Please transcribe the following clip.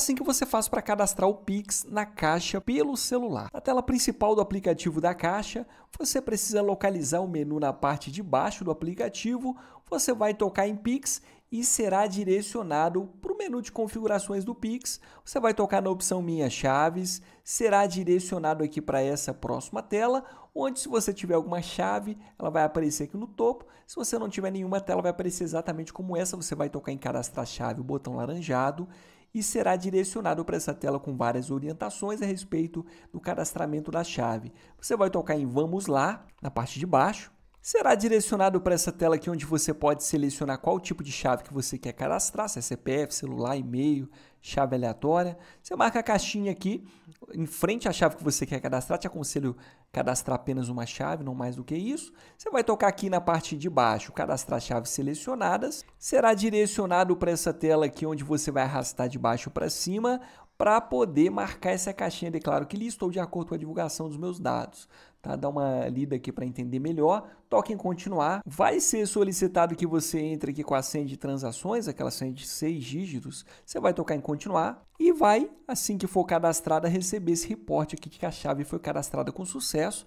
assim que você faz para cadastrar o Pix na Caixa pelo celular. Na tela principal do aplicativo da Caixa, você precisa localizar o menu na parte de baixo do aplicativo, você vai tocar em Pix e será direcionado para o menu de configurações do Pix. Você vai tocar na opção Minha Chaves, será direcionado aqui para essa próxima tela, onde se você tiver alguma chave, ela vai aparecer aqui no topo. Se você não tiver nenhuma tela, vai aparecer exatamente como essa. Você vai tocar em cadastrar chave, o botão laranjado e será direcionado para essa tela com várias orientações a respeito do cadastramento da chave. Você vai tocar em Vamos lá, na parte de baixo, será direcionado para essa tela aqui onde você pode selecionar qual tipo de chave que você quer cadastrar, se é CPF, celular, e-mail, chave aleatória. Você marca a caixinha aqui em frente à chave que você quer cadastrar, te aconselho cadastrar apenas uma chave, não mais do que isso. Você vai tocar aqui na parte de baixo, cadastrar chaves selecionadas, será direcionado para essa tela aqui onde você vai arrastar de baixo para cima para poder marcar essa caixinha declaro que listou de acordo com a divulgação dos meus dados. Tá? Dá uma lida aqui para entender melhor. Toque em continuar. Vai ser solicitado que você entre aqui com a senha de transações, aquela senha de seis dígitos. Você vai tocar em continuar e vai, assim que for cadastrada, receber esse reporte aqui de que a chave foi cadastrada com sucesso.